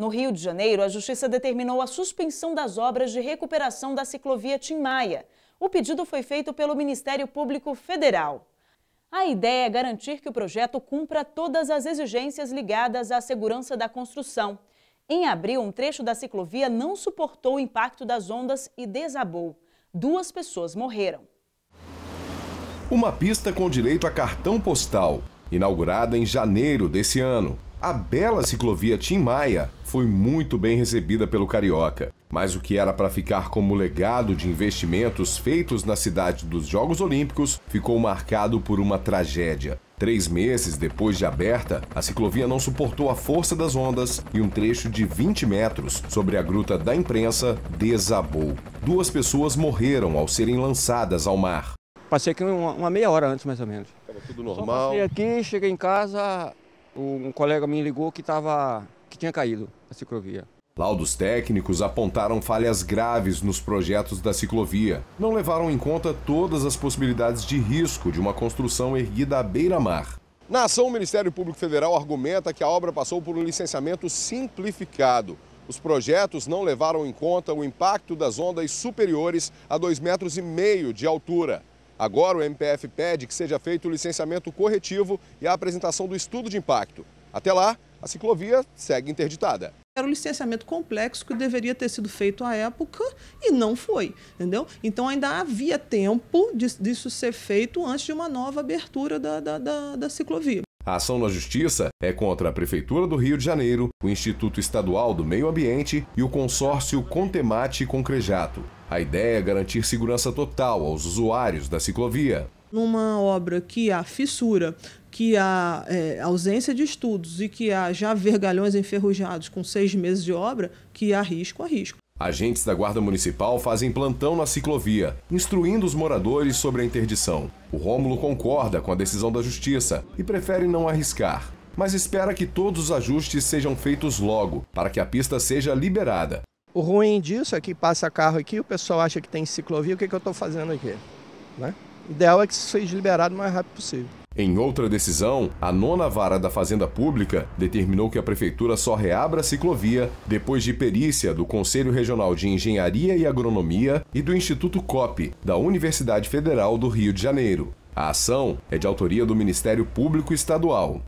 No Rio de Janeiro, a Justiça determinou a suspensão das obras de recuperação da ciclovia Tim Maia. O pedido foi feito pelo Ministério Público Federal. A ideia é garantir que o projeto cumpra todas as exigências ligadas à segurança da construção. Em abril, um trecho da ciclovia não suportou o impacto das ondas e desabou. Duas pessoas morreram. Uma pista com direito a cartão postal, inaugurada em janeiro desse ano. A bela ciclovia Tim Maia foi muito bem recebida pelo carioca, mas o que era para ficar como legado de investimentos feitos na cidade dos Jogos Olímpicos ficou marcado por uma tragédia. Três meses depois de aberta, a ciclovia não suportou a força das ondas e um trecho de 20 metros sobre a Gruta da Imprensa desabou. Duas pessoas morreram ao serem lançadas ao mar. Passei aqui uma, uma meia hora antes, mais ou menos. Estava tudo normal. Só passei aqui, cheguei em casa, um colega me ligou que, tava, que tinha caído a ciclovia. Laudos técnicos apontaram falhas graves nos projetos da ciclovia. Não levaram em conta todas as possibilidades de risco de uma construção erguida à beira-mar. Na ação, o Ministério Público Federal argumenta que a obra passou por um licenciamento simplificado. Os projetos não levaram em conta o impacto das ondas superiores a 2,5 metros de altura. Agora o MPF pede que seja feito o licenciamento corretivo e a apresentação do estudo de impacto. Até lá, a ciclovia segue interditada. Era um licenciamento complexo que deveria ter sido feito à época e não foi, entendeu? Então ainda havia tempo disso ser feito antes de uma nova abertura da, da, da, da ciclovia. A ação na Justiça é contra a Prefeitura do Rio de Janeiro, o Instituto Estadual do Meio Ambiente e o consórcio Contemate Concrejato. A ideia é garantir segurança total aos usuários da ciclovia numa obra que há fissura, que há é, ausência de estudos e que há já vergalhões enferrujados com seis meses de obra, que há risco a risco. Agentes da Guarda Municipal fazem plantão na ciclovia, instruindo os moradores sobre a interdição. O Rômulo concorda com a decisão da Justiça e prefere não arriscar, mas espera que todos os ajustes sejam feitos logo, para que a pista seja liberada. O ruim disso é que passa carro aqui, o pessoal acha que tem ciclovia, o que, é que eu estou fazendo aqui? Né? O ideal é que isso seja liberado o mais rápido possível. Em outra decisão, a nona vara da Fazenda Pública determinou que a prefeitura só reabra a ciclovia depois de perícia do Conselho Regional de Engenharia e Agronomia e do Instituto COP, da Universidade Federal do Rio de Janeiro. A ação é de autoria do Ministério Público Estadual.